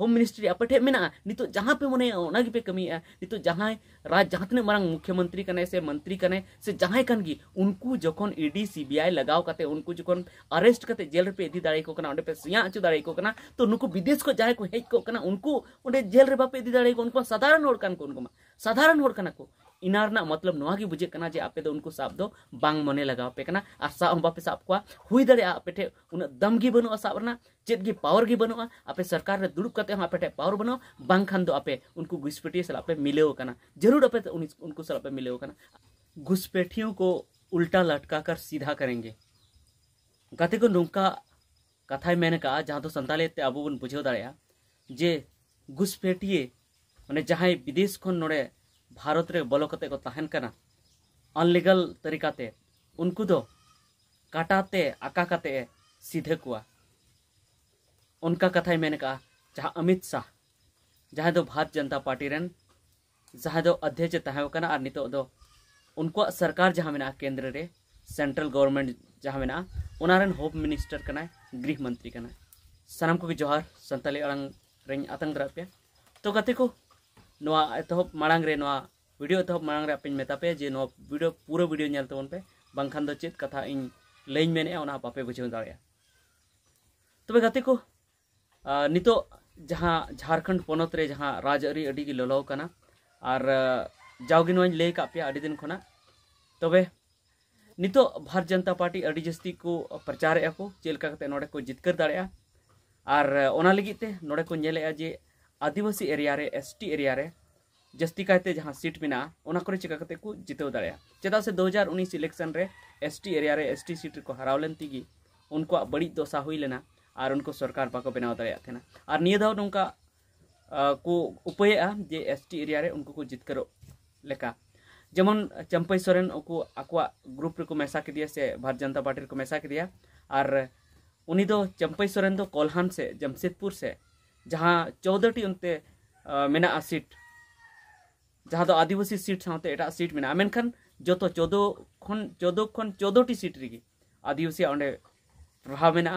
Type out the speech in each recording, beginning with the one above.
home ministry आप नित जहाँ पे मन पे कमी नित जहाँ तक मांग मुख्यमंत्री कने से मंत्री कने से जहाँ उनको जो इडी सीबीआई लगाव करते उनको जो अरेस्ट करते जेल पे इदी दाड़े पे सिया अचू दाड़े को तो नुक विदेश को जहाँ को हजक उनको जेल पे इदी दाड़े उनको साधारण उनको साधारण इनार ना मतलब नवा की बुझे जे आपे तो दो उनको साब बांग मने लगाव पे कना आ हम बापे साब को हो दरे आपे ठे उन दम की बनू साब रना की पावर की बनो आपे सरकार रे दुरुप करते हम आपे पावर बनो बांग खान उनको घुसपेटी से आपे मिले जरूर आपे तो उन, उनको से आपे मिले हो घुसपेटियों को उल्टा लटका कर सीधा करेंगे गति को नौका कथा मैंने कहा जहाँ तो संताले ते अबू बुझे दरे जे घुसपेटिए मैंने जहाँ विदेश को नोड़े भारत रे बोलो कते को तहन करना अनलीगल तरीका ते उनको दो काटाते आका कते सीधे कुआ उनका कथा ही मैंने कहा जहाँ अमित शाह जहाँ दो भारत जनता पार्टी रन जहाँ दो अध्यक्ष तहन करना और नितो दो उनको सरकार जहाँ मिना केंद्र रे सेंट्रल गवर्नमेंट जहाँ मेना उनारन होम मिनिस्टर करना गृह मंत्री करना सनम को भी जोहार संताली अरंग रंग आतंक पे तो गति को एतोब मांगे भिडियो एतोब मांगे आपापे जे भिडियो पूरा भिडियो पे बाखान चेक कथा इन लैमे बापे बुझे दाया तब गति को नित जहाँ झारखंड पनत जहाँ राजी लोलोना और जाओगे नाई लैकदिन खा तब नित भारत जनता पार्टी अभी जास्ती को प्रचार को चलका ना को जितकर दाया और नोड़ को जे आदिवासी एरिया रे एस टी एरिया रे जस्ती कहते जहाँ सीट चिका चिकाते को जिताव दाड़ा चेदा से दो हज़ार उन्नीस इलेक्शन रे एस टी एरिया रे एस टी सीट को हरावलेन तीगी उनको बड़ी दशा हुई लेना और उनको सरकार बाको बनाव दाया और निये दाव नौका को उपाय जे एस टी एरिया रे उनको को जितकर लेका जेमन चंपई सोरेन को ग्रुप को मेसा के दिया से भारत जनता पार्टी को मेसा के दिया और उन्हीं दो सोरेन कोल्हान से जमशेदपुर से जहाँ चौदहटी उनते मैं सीट जहाँ तो आदिवासी सीट साथ एट सीट मेना मेखान जो तो चौदह खन चौदह खन चौदहटी सीट रे आदिवासी प्रभाव मे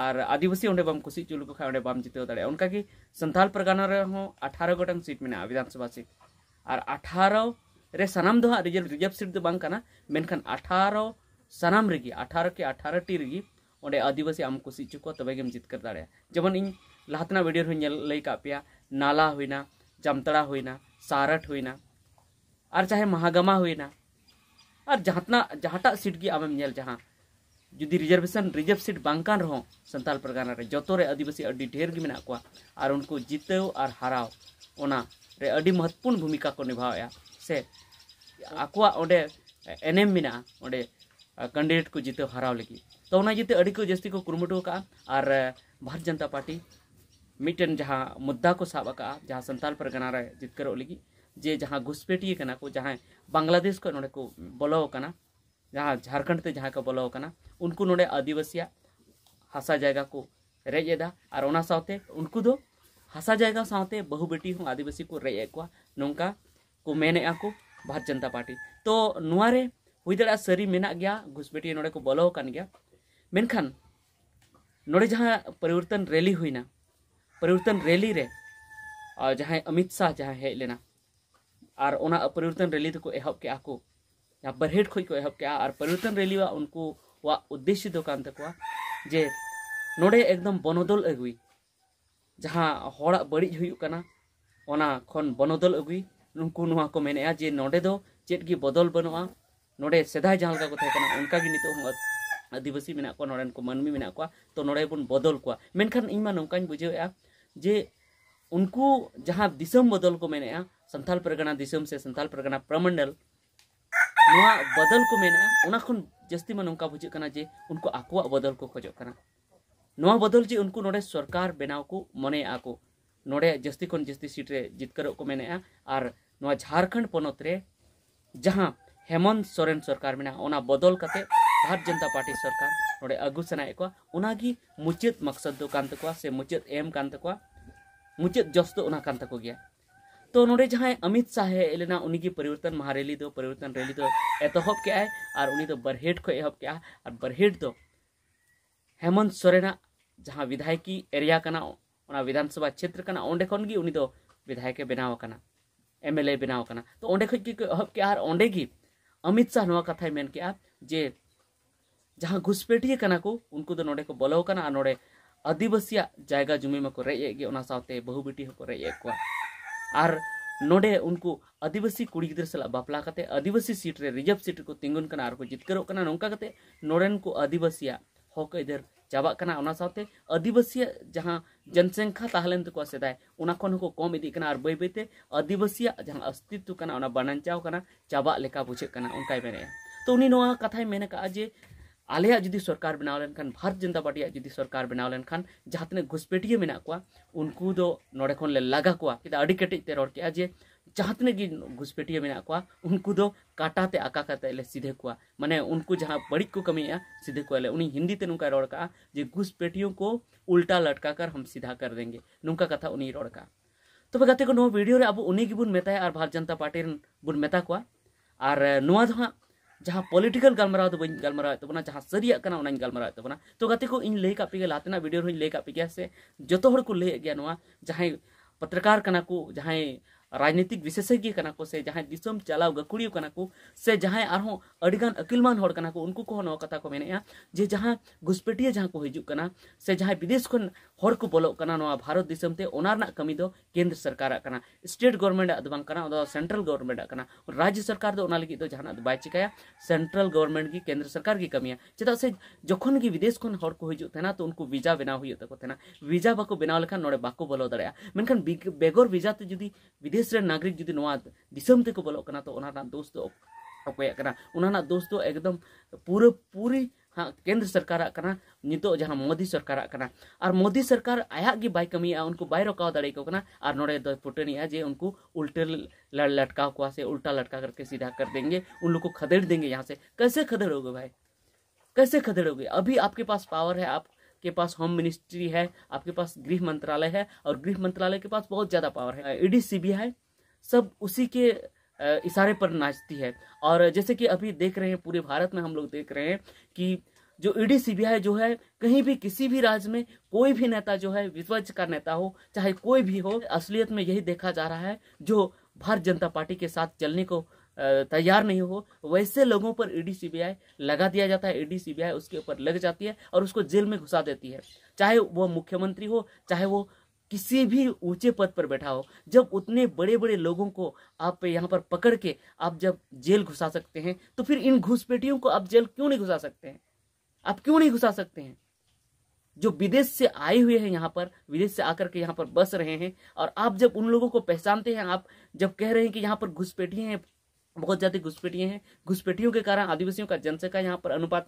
और आदिवासी बम कुसी चुल को बम जित दाड़ा उनकी संथाल परगना अठारो गोटे सीट मे विधानसभा सीट और अठारो रे सनाम दो रिजर्व रिजर्व सीट तो बाखान अठारो सनाम रे अठारो कि अठारोटी रे अदिवासी आम कुसी चुको तबेगेम जितकर दाड़ा जब इन लातना वीडियो हुई लई नाला हुई जमतड़ा होना ना सारट हुई और चाहे महागमा हुई और जहाँना जहाँटा सीट की आम जहाँ जुदी रिजार्भेशन रिजर्व सीट बांकान रहो संताल परगना रे जोतो रे आदिवासी अड़ी ढेर की मेना कोआ और उनको जीतो और हाराओ ओना रे अड़ी महत्वपूर्ण भूमिका को निभाया से आकुआ ओडे एनएम मेना ओडे कैंडिडेट को जीतो हाराओ लगी तो ओना जीते अड़ी को जस्ती को कुरमुटो का और भारत जनता पार्टी मिटन जहाँ मुद्दा को साब आका जहाँ संताल परगना रहा जितकर लगी जे जहाँ घुसपेटिए बांग्लादेश को नोड़े को बोलोकना जहाँ झारखंड से जहाँ को बोलोकना उनको नोड़े आदिवासी हासा जैगा को रेजेदा और उनको दो हासा जैगा साथे बहु बेटी आदिवासी को रेज को नौका को मेने को भारतीय जनता पार्टी तो नारे हुई दड़ा सरी मेना गया घुसपेटिए नोड़े को बोलोकन गया मेनखान नोड़े जहाँ परिवर्तन रैली हुई परिवर्तन रैली रे जहाँ अमित शाह जहाँ हज लेना और ओना परिवर्तन रैली तो को एहब के को जहाँ बरहेट खो को एहब के और परिवर्तन रैली उनको उद्देश्य दो जे नोड़े एकदम बनोदल अगुई जहाँ हड़ा बड़ी होना खन बनोदल अगुई उनको नुआ को मेने जे नोड़े दो चेट की बदल बनवा नोड़े सेदाय जहाँ का को उनका नितो आदिवासी मेना को नोड़न को मानमी मेना तो नोड़े बन बदल को मेनखान इन मा नोकान बुझेआ जे उनको जहाँ दिसम बदल को मेने संथाल परगना दिसम से संथाल परगना प्रमंडल नोआ बदल को मेने ओना जस्ती में नौका बुझे जे उनको आकुआ बदल को खोज कना नोआ बदल जे उनको नोड़े सरकार बनाव को मन आको नोड़े जस्ती खन जस्ती सीट रे जितकर को मेने और झारखंड पनत रे जहां हेमंत सोरेन सरकार मेना बदल कते भारतीय जनता पार्टी सरकार नोड़े अगू सेना ᱠᱚᱣᱟ मुचाद मकसद से मुचाद एम ᱛᱟᱠᱚᱣᱟ मुचाद जस तो ᱠᱟᱱ तो नोड़े जहाँ अमित शाह हे लेना उन्हीं परिवर्तन महारैली दो परिवर्तन रैली दो एतहब के और उन तो बरहेट को एहब के और बरहेट दो हेमंत सोरेना जहाँ विधायकी एरिया विधानसभा क्षेत्र कना ओंडे खन गी विधायक बनाव कना एमएलए बनाव कना तो ओंडे खन की एहब के ओंडे गी अमित शाह नवा कथा मेन के जे जहाँ घुसपैठिया कना को उनको दो नोडे को बोलो कना नोडे आदिवासी जगह जमी में को रेगे उना साथे बहु बेटी को रेगे को और नोडे उनको आदिवासी कुड़ी गिदर सला बापला कते आदिवासी सीट रे रिजर्व सीट को तिंगुन कना और को जितकर कना नोंका कते नोडन को आदिवासी हक इधर ᱪᱟᱵᱟᱜ ᱠᱟᱱᱟ ᱚᱱᱟ ᱥᱟᱶᱛᱮ ᱟᱹᱫᱤᱵᱟᱹᱥᱤᱭᱟᱜ ᱡᱟᱦᱟᱸ ᱡᱚᱱᱥᱚᱝᱠᱷᱟ ᱛᱟᱦᱮᱸ ᱞᱮᱱ ᱛᱟᱠᱚᱣᱟ ᱥᱮᱫᱟᱭ ᱚᱱᱟ ᱠᱷᱚᱱ ᱦᱚᱸᱠᱚ ᱠᱚᱢ ᱤᱫᱤᱜ ᱠᱟᱱᱟ ᱟᱨ ᱵᱟᱹᱭ ᱵᱟᱹᱭᱛᱮ ᱟᱹᱫᱤᱵᱟᱹᱥᱤᱭᱟᱜ ᱡᱟᱦᱟᱸ ᱚᱥᱛᱤᱛᱛᱚ ᱠᱟᱱᱟ ᱚᱱᱟ ᱵᱟᱱᱟᱧᱪᱟᱣ ᱠᱟᱱᱟ ᱪᱟᱵᱟᱜ ᱞᱮᱠᱟ ᱵᱩᱡᱷᱟᱹᱜ ᱠᱟᱱᱟ ᱚᱱᱠᱟᱭ ᱢᱮᱱᱮᱜᱼᱟ ᱛᱚ ᱩᱱᱤ ᱱᱚᱣᱟ ᱠᱟᱛᱷᱟᱭ ᱢᱮᱱ ᱟᱠᱟᱫᱼᱟ ᱡᱮ आलिया जुदी सरकार बना लेखान भारत जनता पार्टी जुदी सरकार बनाव लेखान जहाँ तक घुसपेटिया मे उनको नोड़े खन लगा को कटेजते रोड के जे जहाँ तक घुसपेटिया मे उनको काटाते आका सीधे को माने उनको जहाँ बड़ी को कमी सीधे को हिंदी से नौका रोड़ का जे घुसपेटियों को उल्टा लटका कर हम सीधा कर देंगे नौका कथा उन रोड़ का तब तो गो वीडियो अब उन्हीं बन मताये और भारत जनता पार्टी बुन मता को और नवा तो हाँ जहाँ पॉलिटिकल गलमारा तो बी गलमारा तो जहाँ सरिया गलमारा तो गाते तो को इन लैक पे लातना भिडियो लैक पे से जो हर को लैया जहाँ पत्रकार को जहाँ राजनीतिक विशेषज्ञ को से जहां दिसम चलाव गकुड़ी कना को से जहां और अड़गान अकिलमान होड़ कना को उनको को नवा कथा को मेहनत जे जहां घुसपेटिया जहां को हिजुक कना से जहां विदेश खन हर को बोलो करना भारत दिसम ते ओना कमी दो केंद्र सरकार करना स्टेट गवर्नमेंट अद बांग कना सेंट्रल गवर्नमेंट करना राज्य सरकार दो ओना लगी दो तो जहां बाय चिकाया सेंट्रल गवर्नमेंट की केंद्र सरकार की कमी चेदा से जखन की विदेश खन हर को हिजुक तेना तो उनको वीजा बनाव हुयो वीजा बाको बनाव लेखा नोड़े बाको बोलो दड़या बेगर वीजा ते तो जुदी विदेश देश नागरिक जुदी दिसम तक बोलोग दोष तो अकोना दोष तो एकदम पूरा पूरी हाँ केंद्र सरकार नित मोदी सरकार और मोदी सरकार आयागे बै कमी उनको बै रोका दर नोड़े फुटनी जे उनको उल्टे लटका को से उल्टा लटका करके सीधा कर देंगे उन लोग को खदेड़ देंगे यहाँ से कैसे खदेड़ोगे भाई कैसे खदेड़ोगे अभी आपके पास पावर है आप के पास होम मिनिस्ट्री है आपके पास गृह मंत्रालय है और गृह मंत्रालय के पास बहुत ज़्यादा पावर है ईडी सीबीआई सब उसी के इशारे पर नाचती है और जैसे कि अभी देख रहे हैं पूरे भारत में हम लोग देख रहे हैं कि जो ईडी e सीबीआई जो है कहीं भी किसी भी राज्य में कोई भी नेता जो है विपक्ष का नेता हो चाहे कोई भी हो असलियत में यही देखा जा रहा है जो भारतीय जनता पार्टी के साथ चलने को तैयार नहीं हो वैसे लोगों पर ईडी सीबीआई लगा दिया जाता है ईडी सीबीआई उसके ऊपर लग जाती है और उसको जेल में घुसा देती है चाहे वो मुख्यमंत्री हो चाहे वो किसी भी ऊंचे पद पर बैठा हो जब उतने बड़े बड़े लोगों को आप यहाँ पर पकड़ के आप जब जेल घुसा सकते हैं तो फिर इन घुसपेटियों को आप जेल क्यों नहीं घुसा सकते हैं आप क्यों नहीं घुसा सकते हैं जो विदेश से आए हुए हैं यहाँ पर विदेश से आकर के यहाँ पर बस रहे हैं और आप जब उन लोगों को पहचानते हैं आप जब कह रहे हैं कि यहाँ पर घुसपेटियां हैं बहुत ज़्यादा घुसपेटियां हैं घुसपेटियों के कारण आदिवासियों का जनसंख्या यहाँ पर अनुपात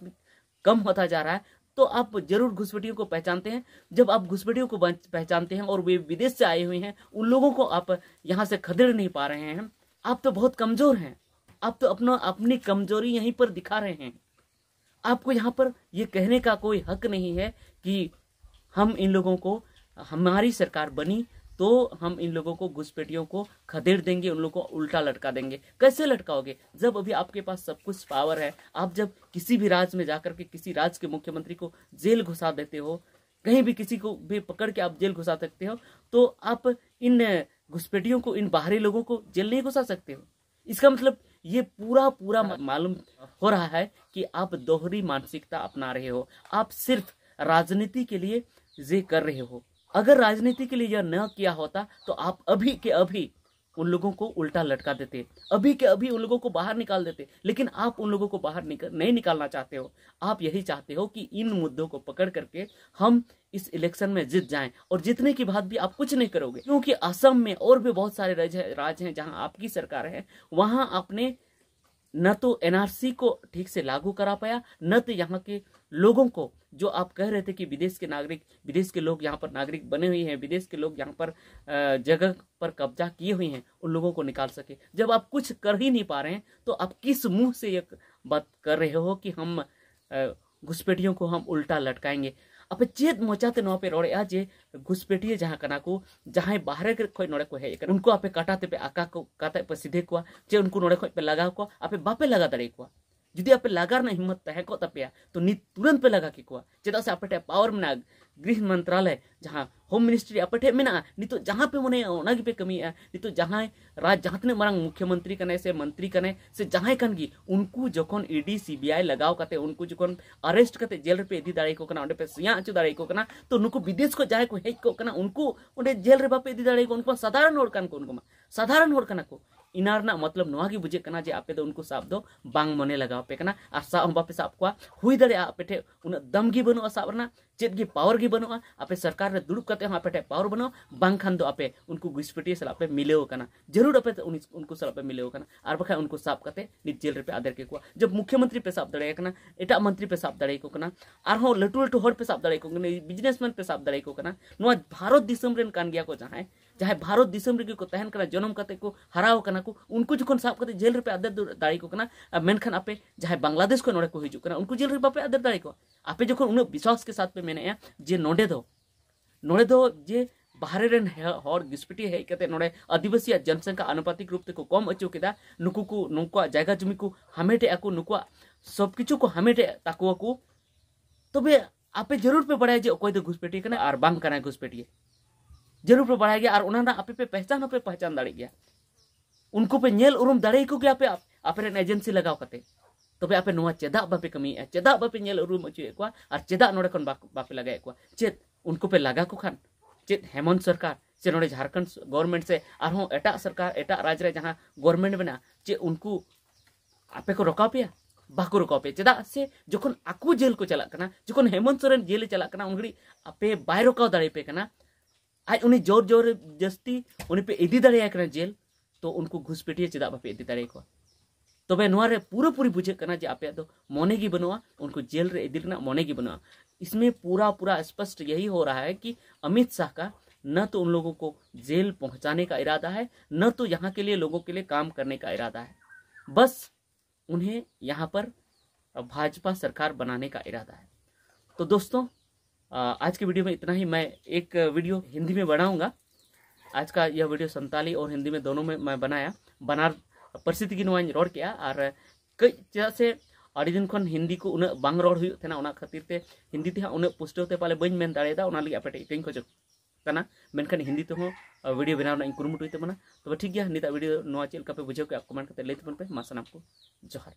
कम होता जा रहा है तो आप जरूर घुसपेटियों को पहचानते हैं जब आप घुसपेटियों को पहचानते हैं और वे विदेश से आए हुए हैं उन लोगों को आप यहाँ से खदेड़ नहीं पा रहे हैं आप तो बहुत कमजोर हैं आप तो अपना अपनी कमजोरी यहीं पर दिखा रहे हैं आपको यहाँ पर ये कहने का कोई हक नहीं है कि हम इन लोगों को हमारी सरकार बनी तो हम इन लोगों को घुसपेटियों को खदेड़ देंगे उन लोगों को उल्टा लटका देंगे कैसे लटकाओगे जब अभी आपके पास सब कुछ पावर है आप जब किसी भी राज्य में जाकर के किसी राज्य के मुख्यमंत्री को जेल घुसा देते हो कहीं भी किसी को भी पकड़ के आप जेल घुसा सकते हो तो आप इन घुसपेटियों को इन बाहरी लोगों को जेल नहीं घुसा सकते हो इसका मतलब ये पूरा पूरा मालूम हो रहा है कि आप दोहरी मानसिकता अपना रहे हो आप सिर्फ राजनीति के लिए जे कर रहे हो अगर राजनीति के लिए यह न किया होता तो आप अभी के अभी उन लोगों को उल्टा लटका देते अभी के अभी उन लोगों को बाहर निकाल देते लेकिन आप उन लोगों को बाहर निकल नहीं निकालना चाहते हो आप यही चाहते हो कि इन मुद्दों को पकड़ करके हम इस इलेक्शन में जीत जाएं और जीतने की बात भी आप कुछ नहीं करोगे क्योंकि असम में और भी बहुत सारे राज्य हैं जहां आपकी सरकार है वहां आपने न तो एनआरसी को ठीक से लागू करा पाया न तो यहाँ के लोगों को जो आप कह रहे थे कि विदेश के नागरिक विदेश के लोग यहाँ पर नागरिक बने हुए हैं विदेश के लोग यहाँ पर जगह पर कब्जा किए हुए हैं उन लोगों को निकाल सके जब आप कुछ कर ही नहीं पा रहे हैं तो आप किस मुंह से ये बात कर रहे हो कि हम घुसपेटियों को हम उल्टा लटकाएंगे अब चेत मोचाते नो पे रोड़े आज घुसपेटिए जहाँ कना को जहाँ बाहर खोई नोड़े को है उनको आप कटाते पे आका को काटा पे सीधे को चाहे उनको नोड़े खोई पे लगा को आप बापे लगा दड़े को जुदी आप लगा ना हिम्मत तहको तपे तो नित तुरंत पे लगा के को चेदा से आपेटे पावर में गृह मंत्रालय जहाँ होम मिनिस्ट्री आपेटे में नित जहाँ पे मनाया वना पे कमी है नित जहाँ राज जहाँ तक मांग मुख्यमंत्री कने से मंत्री कने से जहाँ कन गी उनको जो ईडी सी बी आई लगाव करते उनको जो अरेस्ट करते जेल पे इदी दाड़े को पे सिया अचू दाड़े को तो उनको विदेश को जहाँ को हज उनको जेल बापे इदी दाड़े को साधारण साधारण इनारना मतलब नागे बुझे जे आप उनको साब दो बांग मने लगावे और साब बापे साब को हुई दपेट दम दमगी बनू साबना चेदगी पावर की बनू आपे सरकार में दुड़ब करते आप पावर बनो बांखान आपे उनको घुसपेटी सलापे मिले जरूर आपे तो उनको सलापे मिले और बखा उनको साब करते जेल रेपे आदर के जब मुख्यमंत्री पे साब दड़ेना एट मंत्री पे साब दड़ेना और हाँ लटू लटू हर पे साब दड़े बिजनेसमैन पे साब दड़े भारत दिसम गया को जहां जहां भारत को तहन करा जन्म कते को हराव को उनको जो साब कते जेल रे आदर दाड़ी को मेनखान आपे जहां बांग्लादेश को नोड़े को हिजू उनको जेल रे आदर दाड़ी को आपे जो उन विश्वास के साथ पे मेने जे नोडे दो नोडे जे बाहर रेन हर घिसपिटी हेज जनसंख्या अनुपातिक रूप को कम अचू केदा नुकु को नुकुआ जायगा जमी को हमेटे आकु नुकुआ सब किछु हमेटे ताकु को तबे आपे जरूर पे बड़ा जे कोई घुसपेटी और बांग घुसपेटी जरूर पे बढ़ाई गया और उन्होंने आप पे पहचान पे पहचान दाड़ गया उनको पे नेल उरुम दाड़े को गया पे आप एजेंसी लगाव करते तबे तो आप चेदा बापे कमी है चेदा बापे नेल उरुम अचुए को और चेदा नोड़े खन बापे लगाए को चेत उनको पे लगा को खान चेत हेमंत सरकार से नोड़े झारखंड गवर्नमेंट से और हो हाँ, एट सरकार एट राज्य जहाँ गवर्नमेंट बना चे उनको आपे को रोका पे बाको रोका पे चेदा से जो आपको जेल को चलना जो हेमंत सोरेन जेल चला उन घड़ी आपे बै रोका दाड़े पे आज उन्हें जोर जोर जस्ती उन्हें पे इदी दड़े जेल तो उनको घुसपेटिए चेदा बापे इदी दड़े को तब तो ना पूरा पूरी बुझे करना जे आप मने की बनवा उनको जेल रे इदी रहना मने की बनवा इसमें पूरा पूरा स्पष्ट यही हो रहा है कि अमित शाह का न तो उन लोगों को जेल पहुंचाने का इरादा है न तो यहाँ के लिए लोगों के लिए काम करने का इरादा है बस उन्हें यहाँ पर भाजपा सरकार बनाने का इरादा है तो दोस्तों आज के वीडियो में इतना ही मैं एक वीडियो हिंदी में बनाऊंगा आज का यह वीडियो संताली और हिंदी में दोनों में मैं बनाया बनार परिस्थिति की नुआ रोड किया और कई चेदा से अड़ी दिन खन हिंदी को उन्हें बांग रोड हुई थे ना खातिर ते हिंदी ते उन्हें पुष्ट होते पाले बन मेन दाड़े उना लगे आपटे इटें खोज तना मेनखान हिंदी ते तो वीडियो बनाव इन कुरुमुटुई तब तो ठीक है नीता वीडियो नोआ चेल बुझे कमेंट करते लेते पे मा सामको जोहार